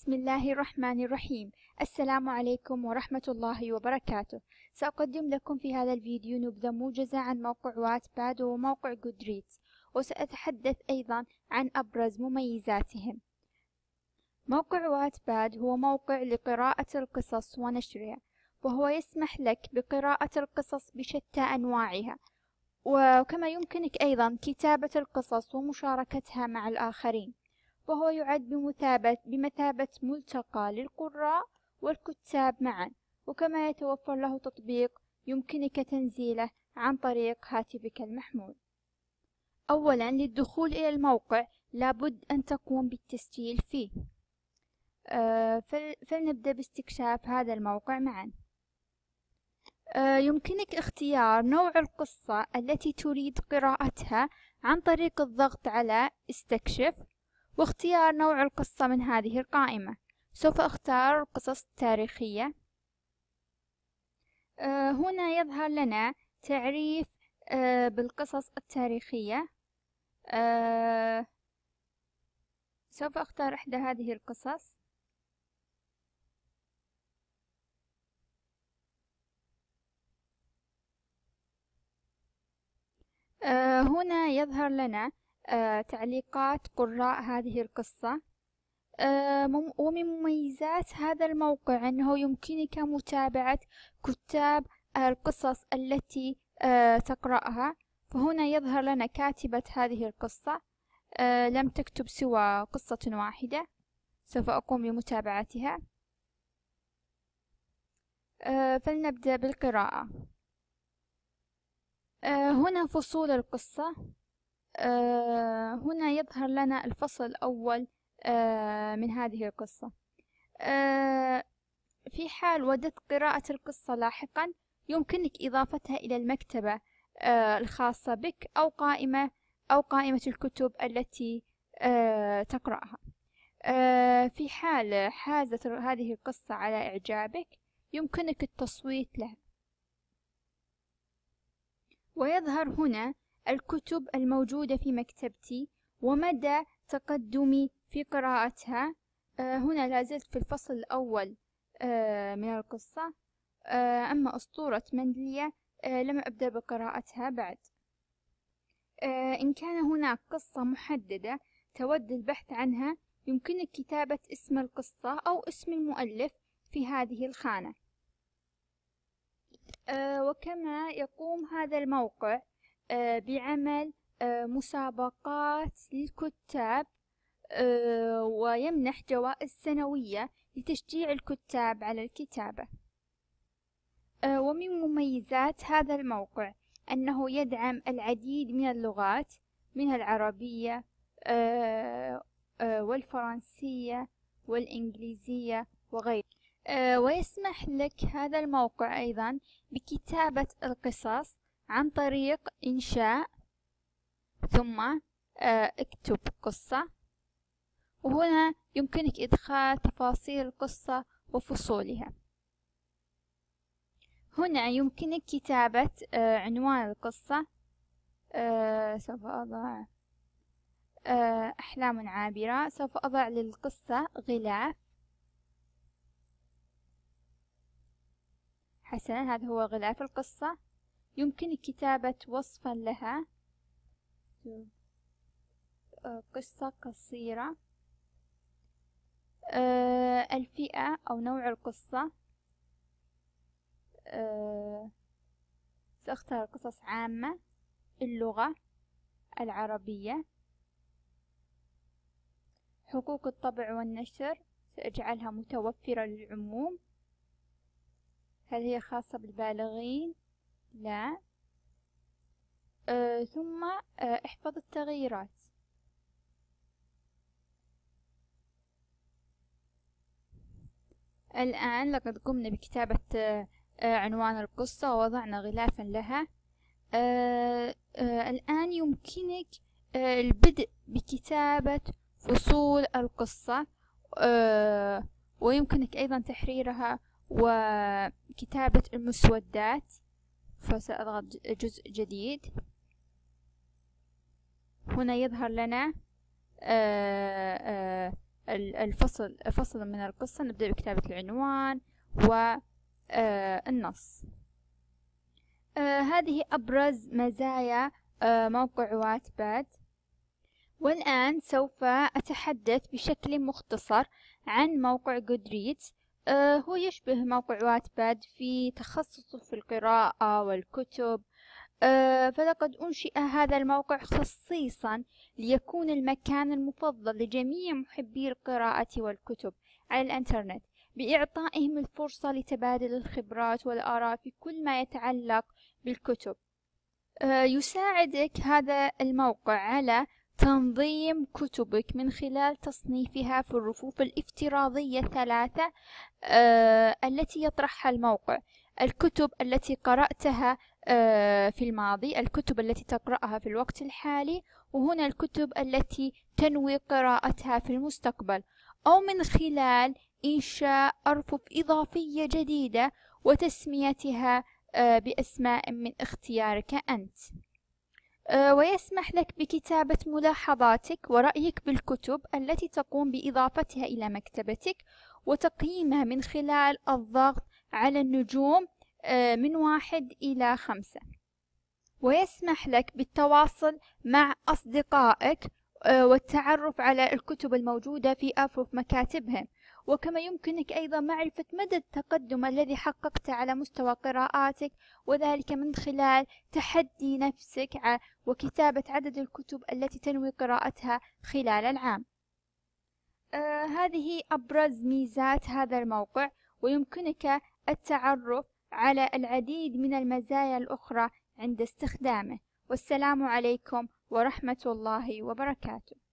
بسم الله الرحمن الرحيم السلام عليكم ورحمة الله وبركاته سأقدم لكم في هذا الفيديو نبذة موجزة عن موقع واتباد وموقع جودريتس وسأتحدث أيضا عن أبرز مميزاتهم موقع واتباد هو موقع لقراءة القصص ونشرها وهو يسمح لك بقراءة القصص بشتى أنواعها وكما يمكنك أيضا كتابة القصص ومشاركتها مع الآخرين وهو يعد بمثابة بمثابة ملتقى للقراء والكتاب معا وكما يتوفر له تطبيق يمكنك تنزيله عن طريق هاتفك المحمول أولا للدخول إلى الموقع لابد أن تقوم بالتسجيل فيه أه فلنبدأ باستكشاف هذا الموقع معا أه يمكنك اختيار نوع القصة التي تريد قراءتها عن طريق الضغط على استكشف واختيار نوع القصة من هذه القائمة سوف أختار القصص التاريخية أه، هنا يظهر لنا تعريف أه، بالقصص التاريخية أه، سوف أختار إحدى هذه القصص هنا يظهر لنا آه، تعليقات قراء هذه القصة آه، ومن مميزات هذا الموقع أنه يمكنك متابعة كتاب القصص التي آه، تقرأها فهنا يظهر لنا كاتبة هذه القصة لم تكتب سوى قصة واحدة سوف أقوم بمتابعتها فلنبدأ بالقراءة هنا فصول القصة آه، هنا يظهر لنا الفصل الأول آه، من هذه القصة آه، في حال وددت قراءة القصة لاحقا يمكنك إضافتها إلى المكتبة الخاصة بك أو قائمة أو قائمة الكتب التي تقرأها في حال حازت هذه القصة على إعجابك يمكنك التصويت لها ويظهر هنا الكتب الموجودة في مكتبتي ومدى تقدمي في قراءتها آه، هنا لازلت في الفصل الأول آه، من القصة آه، أما أسطورة مندلية لم أبدأ بقراءتها بعد إن كان هناك قصة محددة تود البحث عنها يمكنك كتابة اسم القصة أو اسم المؤلف في هذه الخانة وكما يقوم هذا الموقع آه، بعمل آه، مسابقات للكتاب آه، ويمنح جوائز سنوية لتشجيع الكتاب على الكتابة ومن مميزات هذا الموقع أنه يدعم العديد من اللغات منها العربية والفرنسية والإنجليزية وغيرها ويسمح لك هذا الموقع أيضا بكتابة القصص عن طريق إنشاء ثم آه، اكتب قصة وهنا يمكنك إدخال تفاصيل القصة وفصولها هنا يمكنك كتابة آه، عنوان القصة آه، سوف أضع أحلام عابرة سوف أضع للقصة غلاف حسنا هذا هو غلاف القصة يمكنك كتابة وصفا لها آه، قصة قصيرة آه، الفئة أو نوع القصة آه، سأختار قصص عامة اللغة العربية حقوق الطبع والنشر سأجعلها متوفرة للعموم هل هي خاصة بالبالغين لا آه ثم آه احفظ التغييرات الآن لقد قمنا بكتابة آه عنوان القصة ووضعنا غلافا لها آه، آه، الآن يمكنك آه، البدء بكتابة فصول القصة ويمكنك أيضا تحريرها وكتابة المسودات فسأضغط جزء جديد هنا يظهر لنا آه، آه، الفصل فصل من القصة نبدأ بكتابة العنوان والنص آه، هذه أبرز مزايا موقع واتباد والآن سوف أتحدث بشكل مختصر عن موقع جودريدز آه، هو يشبه موقع واتباد في تخصصه في القراءة والكتب آه، فلقد أنشئ هذا الموقع خصيصا ليكون المكان المفضل لجميع محبي القراءة والكتب على الإنترنت بإعطائهم الفرصة لتبادل الخبرات والآراء في كل ما يتعلق بالكتب آه، يساعدك هذا الموقع على تنظيم كتبك من خلال تصنيفها في الرفوف الافتراضية الثلاثة آه التي يطرحها الموقع الكتب التي قرأتها آه في الماضي الكتب التي تقرأها في الوقت الحالي وهنا الكتب التي تنوي قراءتها في المستقبل أو من خلال إنشاء أرفف إضافية جديدة وتسميتها آه بأسماء من اختيارك أنت أه، ويسمح لك بكتابة ملاحظاتك ورأيك بالكتب التي تقوم بإضافتها إلى مكتبتك وتقييمها من خلال الضغط على النجوم أه، من واحد إلى خمسة ويسمح لك بالتواصل مع أصدقائك أه، والتعرف على الكتب الموجودة في أفوف مكاتبهم وكما يمكنك أيضا معرفة مدى التقدم الذي حققته على مستوى قراءاتك وذلك من خلال تحدي نفسك وكتابة عدد الكتب التي تنوي قراءتها خلال العام آه هذه أبرز ميزات هذا الموقع ويمكنك التعرف على العديد من المزايا الأخرى عند استخدامه والسلام عليكم ورحمة الله وبركاته